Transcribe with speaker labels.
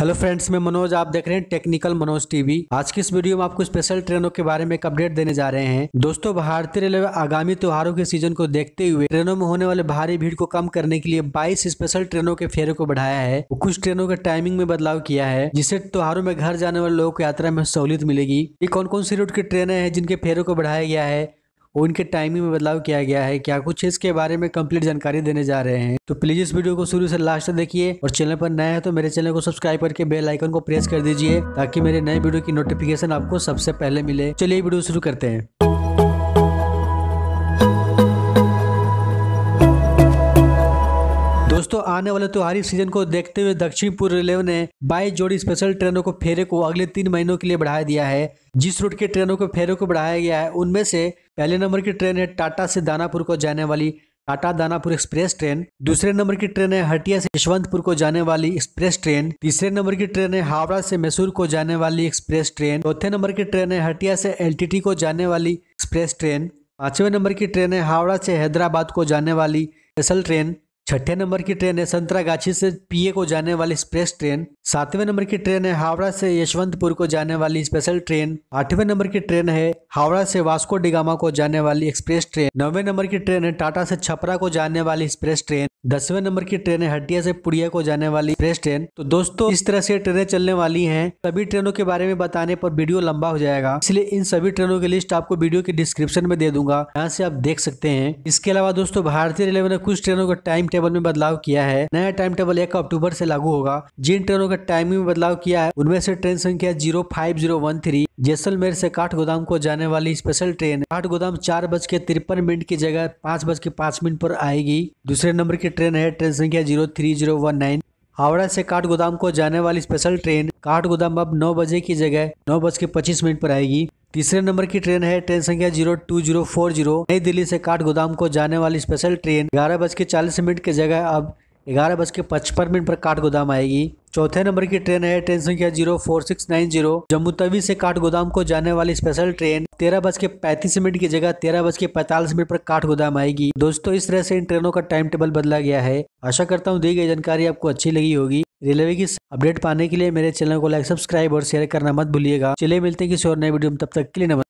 Speaker 1: hello friends मैं मनोज आप देख रहे हैं टेक्निकल मनोज टीवी आज की इस वीडियो में आपको स्पेशल ट्रेनों के बारे में एक अपडेट देने जा रहे हैं दोस्तों भारतीय रेलवे आगामी त्योहारों के सीजन को देखते हुए ट्रेनों में होने वाले भारी भीड़ को कम करने के लिए 22 स्पेशल ट्रेनों के फेरे को बढ़ाया है कुछ ट्रेनों के टाइमिंग में बदलाव किया है जिससे त्योहारों में घर जाने वाले लोगों को यात्रा में सहूलियत मिलेगी ये कौन कौन सी रूट की ट्रेनें हैं जिनके फेरों को बढ़ाया गया है और इनके टाइमिंग में बदलाव किया गया है क्या कुछ इसके बारे में कंप्लीट जानकारी देने जा रहे हैं तो प्लीज इस वीडियो को शुरू से लास्ट तक देखिए और चैनल पर नया है तो मेरे चैनल को सब्सक्राइब करके बेल आइकन को प्रेस कर दीजिए ताकि मेरे नए वीडियो की नोटिफिकेशन आपको सबसे पहले मिले चलिए वीडियो शुरू करते हैं दोस्तों आने वाले त्योहारी सीजन को देखते हुए दक्षिण पूर्व रेलवे ने बाईस जोड़ी स्पेशल ट्रेनों को फेरे को अगले तीन महीनों के लिए बढ़ाया दिया है जिस रूट के ट्रेनों को फेरे को बढ़ाया गया है उनमें से पहले नंबर की ट्रेन है टाटा से दानापुर को जाने वाली टाटा दानापुर एक्सप्रेस ट्रेन दूसरे नंबर की ट्रेन है हटिया से यशवंतपुर को जाने वाली एक्सप्रेस ट्रेन तीसरे नंबर की ट्रेन है हावड़ा से मैसूर को जाने वाली एक्सप्रेस ट्रेन चौथे नंबर की ट्रेन है हटिया से एल को जाने वाली एक्सप्रेस ट्रेन पांचवें नंबर की ट्रेन है हावड़ा से हैदराबाद को जाने वाली स्पेशल ट्रेन छठे नंबर की ट्रेन है संतरागाछी से पीए को जाने वाली एक्सप्रेस ट्रेन सातवें नंबर की ट्रेन है हावड़ा से यशवंतपुर को जाने वाली स्पेशल ट्रेन आठवें नंबर की ट्रेन है हावड़ा से वास्को डिगामा को जाने वाली एक्सप्रेस ट्रेन नौवे नंबर की ट्रेन है टाटा से छपरा को जाने वाली एक्सप्रेस ट्रेन दसवें नंबर की ट्रेन है हटिया से पुड़िया को जाने वाली एक्सप्रेस ट्रेन तो दोस्तों इस तरह से ट्रेनें चलने वाली हैं सभी ट्रेनों के बारे में बताने पर वीडियो लंबा हो जाएगा इसलिए इन सभी ट्रेनों की लिस्ट आपको वीडियो के डिस्क्रिप्शन में दे दूंगा यहाँ से आप देख सकते हैं इसके अलावा दोस्तों भारतीय रेलवे ने कुछ ट्रेनों का टाइम टेबल में बदलाव किया है नया टाइम टेबल एक अक्टूबर से लागू होगा जिन ट्रेनों का टाइमिंग में बदलाव किया है उनमें से ट्रेन संख्या zero five zero one three Jaisalmer से गोदाम को जाने वाली स्पेशल ट्रेन काठ गोदाम चार बज के तिरपन मिनट की जगह पाँच बज के पाँच मिनट पर आएगी दूसरे नंबर की ट्रेन है ट्रेन संख्या zero three zero one nine Howrah से काठगोदाम को जाने वाली स्पेशल ट्रेन काठगोदाम अब नौ बजे की जगह नौ बज के पच्चीस मिनट पर आएगी तीसरे नंबर की ट्रेन है ट्रेन संख्या zero two zero four zero Nai Delhi से काठगोदाम को जाने वाली स्पेशल ट्रेन ग्यारह बज के चालीस मिनट की जगह अब ग्यारह बज के पचपन मिनट पर काठगोदाम आएगी चौथे नंबर की ट्रेन है ट्रेन संख्या zero four six nine zero Jammu Tawi से काठगोदाम को जाने वाली स्पेशल ट्रेन तेरह बज के पैंतीस मिनट की जगह तेरह बज के पैंतालीस मिनट पर काठगोदाम आएगी दोस्तों इस तरह से इन ट्रेनों का टाइम टेबल बदला गया है आशा करता हूँ दी गई जानकारी आपको अच्छी लगी होगी रेलवे की अपडेट पाने के लिए मेरे चैनल को लाइक सब्सक्राइब और शेयर करना मत भूलिएगा चले मिलते हैं किसी और नए वीडियो में तब तक के लिए नमस्कार